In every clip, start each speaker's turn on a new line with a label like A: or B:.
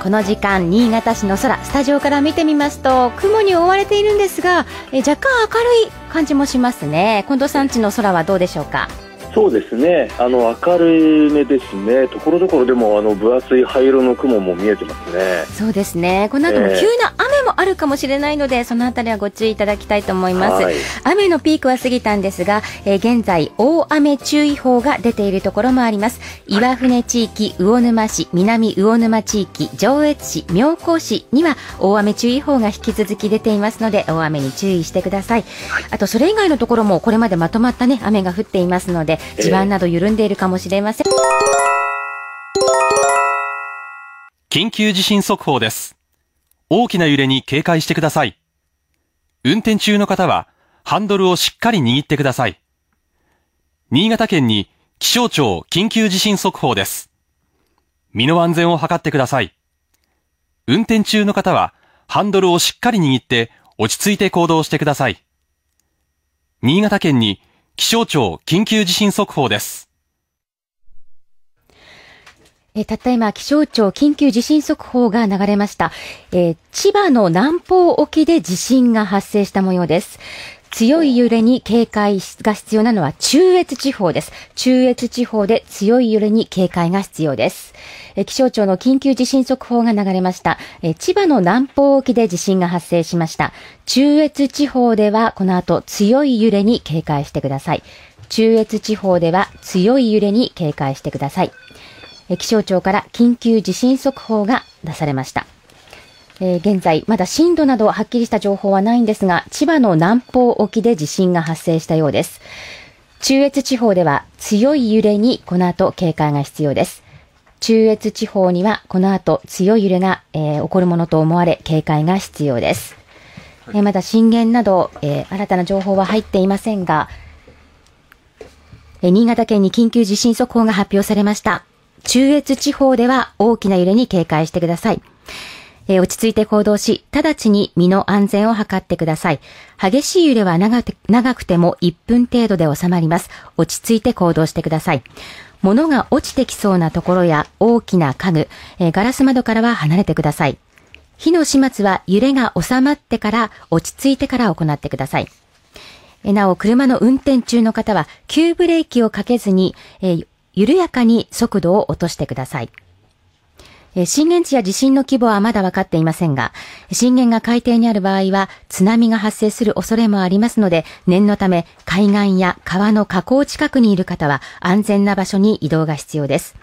A: この時間新潟市の空スタジオから見てみますと雲に覆われているんですがえ若干明るい感じもしますね近藤さんの空はどうでしょうか
B: そうですねあの明るめですねところどころでもあの分厚い灰色の雲も見えてますね
A: そうですねこの後も急な雨あるかもしれないのでそのあたりはご注意いただきたいと思います、はい、雨のピークは過ぎたんですが、えー、現在大雨注意報が出ているところもあります岩船地域魚沼市南魚沼地域上越市妙高市には大雨注意報が引き続き出ていますので大雨に注意してください、あとそれ以外のところもこれまでまとまったね雨が降っていますので地盤など緩んでいるかもしれません、えー
B: 緊急地震速報です。大きな揺れに警戒してください。運転中の方はハンドルをしっかり握ってください。新潟県に気象庁緊急地震速報です。身の安全を図ってください。運転中の方はハンドルをしっかり握って落ち着いて行動してください。新潟県に気象庁緊急地震速報です。
A: えー、たった今、気象庁緊急地震速報が流れました。えー、千葉の南方沖で地震が発生した模様です。強い揺れに警戒が必要なのは中越地方です。中越地方で強い揺れに警戒が必要です。え気象庁の緊急地震速報が流れましたえ。千葉の南方沖で地震が発生しました。中越地方ではこの後強い揺れに警戒してください。中越地方では強い揺れに警戒してください。気象庁から緊急地震速報が出されました。えー、現在、まだ震度などはっきりした情報はないんですが、千葉の南方沖で地震が発生したようです。中越地方では強い揺れにこの後警戒が必要です。中越地方にはこの後強い揺れが、えー、起こるものと思われ警戒が必要です。えー、まだ震源など、えー、新たな情報は入っていませんが、え新潟県に緊急地震速報が発表されました。中越地方では大きな揺れに警戒してください。えー、落ち着いて行動し、直ちに身の安全を図ってください。激しい揺れは長くても1分程度で収まります。落ち着いて行動してください。物が落ちてきそうなところや大きな家具、えー、ガラス窓からは離れてください。火の始末は揺れが収まってから落ち着いてから行ってください。なお、車の運転中の方は、急ブレーキをかけずに、えー、緩やかに速度を落としてください。震源地や地震の規模はまだ分かっていませんが、震源が海底にある場合は津波が発生する恐れもありますので、念のため海岸や川の河口近くにいる方は安全な場所に移動が必要です。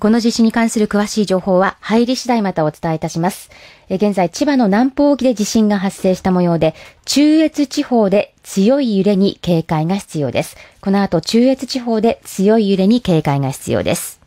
A: この地震に関する詳しい情報は入り次第またお伝えいたします。現在、千葉の南方沖で地震が発生した模様で、中越地方で強い揺れに警戒が必要です。この後、中越地方で強い揺れに警戒が必要です。